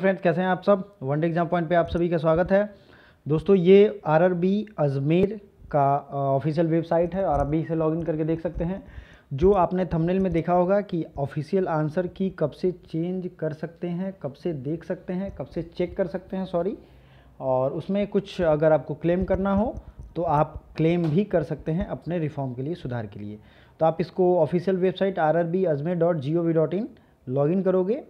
friends कैसे हैं आप सब वनडे एग्जाम पॉइंट पे आप सभी का स्वागत है दोस्तों ये आरआरबी अजमेर का ऑफिशियल वेबसाइट है और अभी इसे लॉगिन करके देख सकते हैं जो आपने थंबनेल में देखा होगा कि ऑफिशियल आंसर की कब से चेंज कर सकते हैं कब से देख सकते हैं कब से चेक कर सकते हैं सॉरी और उसमें कुछ अगर आपको क्लेम करना हो तो आप क्लेम भी कर सकते हैं अपने रिफॉर्म के लिए सुधार के लिए तो आप इसको official website R R B Ajmer dot G O V dot in in करोगे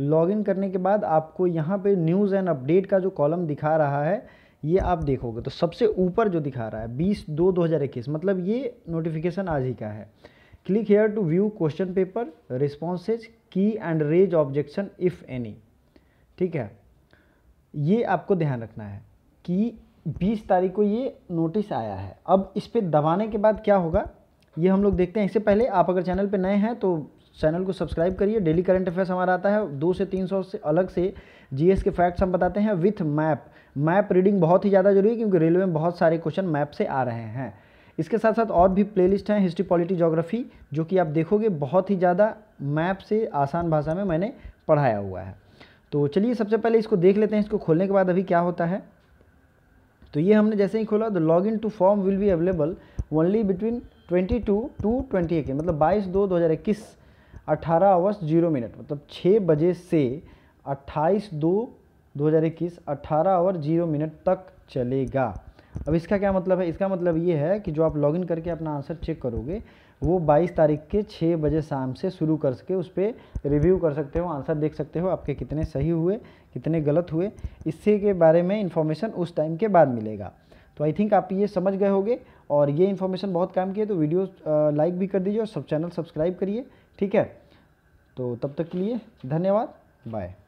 लॉगिन करने के बाद आपको यहाँ पे न्यूज़ एंड अपडेट का जो कॉलम दिखा रहा है ये आप देखोगे तो सबसे ऊपर जो दिखा रहा है बीस दो दो हज़ार इक्कीस मतलब ये नोटिफिकेशन आज ही का है click here to view question paper responses की and raise objection if any ठीक है ये आपको ध्यान रखना है कि 20 तारीख को ये नोटिस आया है अब इस पर दबाने के बाद क्या होगा ये हम लोग देखते हैं इससे पहले आप अगर चैनल पर नए हैं तो चैनल को सब्सक्राइब करिए डेली करंट अफेयर्स हमारा आता है दो से तीन सौ से अलग से जीएस के फैक्ट्स हम बताते हैं विथ मैप मैप रीडिंग बहुत ही ज़्यादा जरूरी है क्योंकि रेलवे में बहुत सारे क्वेश्चन मैप से आ रहे हैं इसके साथ साथ और भी लिस्ट हैं हिस्ट्री पॉलिटी जोग्राफी जो कि आप देखोगे बहुत ही ज़्यादा मैप से आसान भाषा में मैंने पढ़ाया हुआ है तो चलिए सबसे पहले इसको देख लेते हैं इसको खोलने के बाद अभी क्या होता है तो ये हमने जैसे ही खोला the log in to form will be available only between twenty two to twenty एक मतलब बाईस दो दो हज़ार इक्कीस अठारह अवर्स जीरो मिनट मतलब छः बजे से अट्ठाईस दो दो हज़ार इक्कीस अट्ठारह आवर जीरो मिनट तक चलेगा अब इसका क्या मतलब है इसका मतलब ये है कि जो आप लॉगिन करके अपना आंसर चेक करोगे वो 22 तारीख के 6 बजे शाम से शुरू कर सके उस पर रिव्यू कर सकते हो आंसर देख सकते हो आपके कितने सही हुए कितने गलत हुए इससे के बारे में इन्फॉर्मेशन उस टाइम के बाद मिलेगा तो आई थिंक आप ये समझ गए होगे और ये इन्फॉर्मेशन बहुत काम की है तो वीडियो लाइक भी कर दीजिए और सब चैनल सब्सक्राइब करिए ठीक है तो तब तक के लिए धन्यवाद बाय